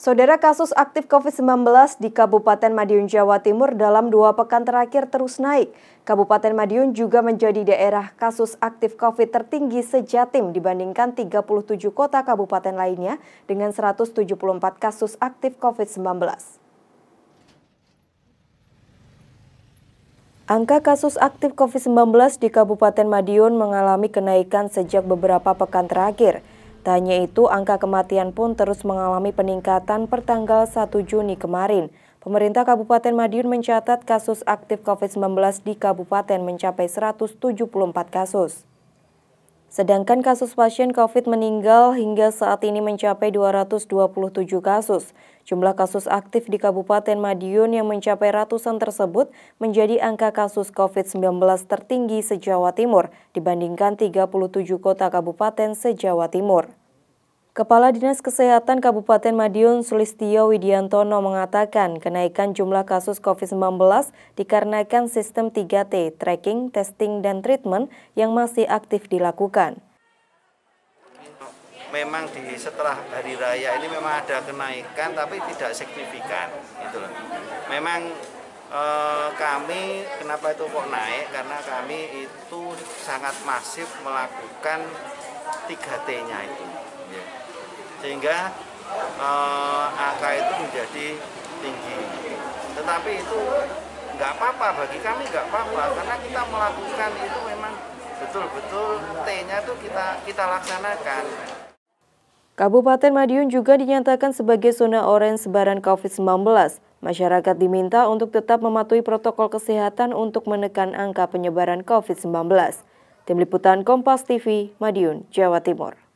Saudara kasus aktif COVID-19 di Kabupaten Madiun, Jawa Timur dalam dua pekan terakhir terus naik. Kabupaten Madiun juga menjadi daerah kasus aktif COVID tertinggi sejatim dibandingkan 37 kota kabupaten lainnya dengan 174 kasus aktif COVID-19. Angka kasus aktif COVID-19 di Kabupaten Madiun mengalami kenaikan sejak beberapa pekan terakhir. Tak hanya itu, angka kematian pun terus mengalami peningkatan per tanggal 1 Juni kemarin. Pemerintah Kabupaten Madiun mencatat kasus aktif COVID-19 di kabupaten mencapai 174 kasus. Sedangkan kasus pasien COVID meninggal hingga saat ini mencapai 227 kasus. Jumlah kasus aktif di Kabupaten Madiun yang mencapai ratusan tersebut menjadi angka kasus COVID-19 tertinggi se-Jawa Timur dibandingkan 37 kota kabupaten se-Jawa Timur. Kepala Dinas Kesehatan Kabupaten Madiun Sulistio Widiantono mengatakan kenaikan jumlah kasus COVID-19 dikarenakan sistem 3T, tracking, testing, dan treatment yang masih aktif dilakukan. Memang di setelah hari raya ini memang ada kenaikan tapi tidak signifikan. Gitu loh. Memang eh, kami kenapa itu kok naik karena kami itu sangat masif melakukan 3T-nya itu. Yeah sehingga eh, angka itu menjadi tinggi. Tetapi itu nggak apa-apa bagi kami nggak apa-apa karena kita melakukan itu memang betul-betul T-nya itu kita kita laksanakan. Kabupaten Madiun juga dinyatakan sebagai zona oranye sebaran COVID-19. Masyarakat diminta untuk tetap mematuhi protokol kesehatan untuk menekan angka penyebaran COVID-19. Tim Liputan Kompas TV, Madiun, Jawa Timur.